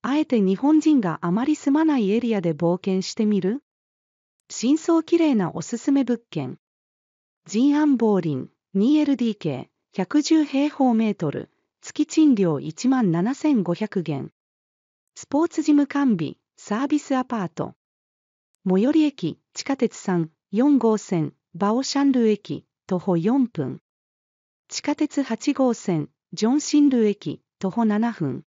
あえて日本人があまり住まないエリアで冒険してみる真相きれいなおすすめ物件。ジンンアボーリン、2LDK 110平方メートル月賃料1万7500元。スポーツジム完備サービスアパート。最寄り駅地下鉄3 4号線バオシャンル駅徒歩4分。地下鉄8号線ジョンシンル駅徒歩7分。